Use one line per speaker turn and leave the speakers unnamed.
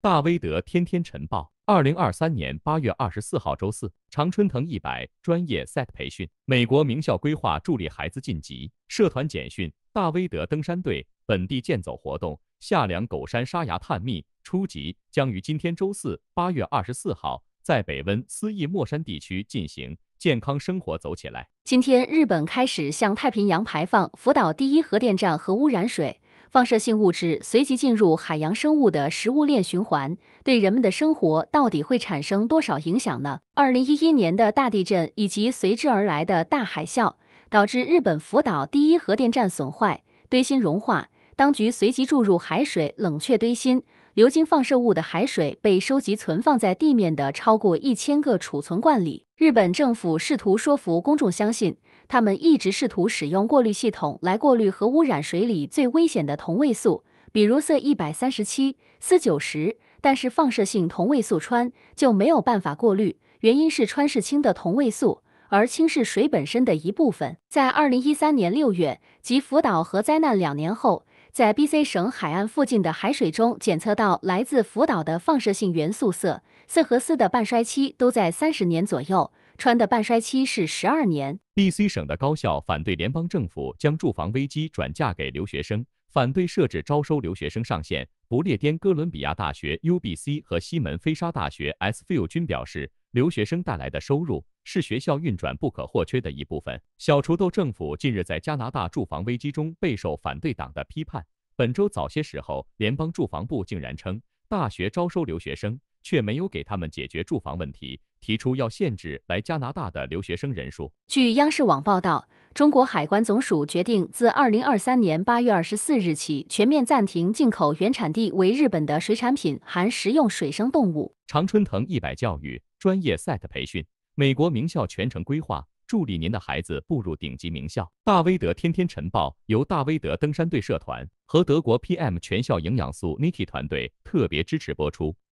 大威德天天晨报，二零二三年八月二十四号周四，常春藤一百专业 s e t 培训，美国名校规划助力孩子晋级。社团简讯：大威德登山队本地健走活动，夏良狗山沙崖探秘初级将于今天周四八月二十四号在北温斯义莫山地区进行。健康生活走起来。
今天日本开始向太平洋排放福岛第一核电站核污染水。放射性物质随即进入海洋生物的食物链循环，对人们的生活到底会产生多少影响呢？二零一一年的大地震以及随之而来的大海啸，导致日本福岛第一核电站损坏，堆芯融化。当局随即注入海水冷却堆芯，流经放射物的海水被收集存放在地面的超过一千个储存罐里。日本政府试图说服公众相信。他们一直试图使用过滤系统来过滤核污染水里最危险的同位素，比如铯一百三十七、铯九十，但是放射性同位素氚就没有办法过滤，原因是氚是氢的同位素，而氢是水本身的一部分。在二零一三年六月，即福岛核灾难两年后，在 BC 省海岸附近的海水中检测到来自福岛的放射性元素铯、铯和铯的半衰期都在三十年左右。川的半衰期是十二年。
B.C. 省的高校反对联邦政府将住房危机转嫁给留学生，反对设置招收留学生上限。不列颠哥伦比亚大学 （U.B.C.） 和西门菲沙大学 （S.F.U.） 均表示，留学生带来的收入是学校运转不可或缺的一部分。小锄豆政府近日在加拿大住房危机中备受反对党的批判。本周早些时候，联邦住房部竟然称，大学招收留学生，却没有给他们解决住房问题。提出要限制来加拿大的留学生人数。
据央视网报道，中国海关总署决定自二零二三年八月二十四日起，全面暂停进口原产地为日本的水产品含食用水生动物。
常春藤一百教育专业赛特培训，美国名校全程规划，助力您的孩子步入顶级名校。大威德天天晨报由大威德登山队社团和德国 PM 全校营养素 n i k i 团队特别支持播出。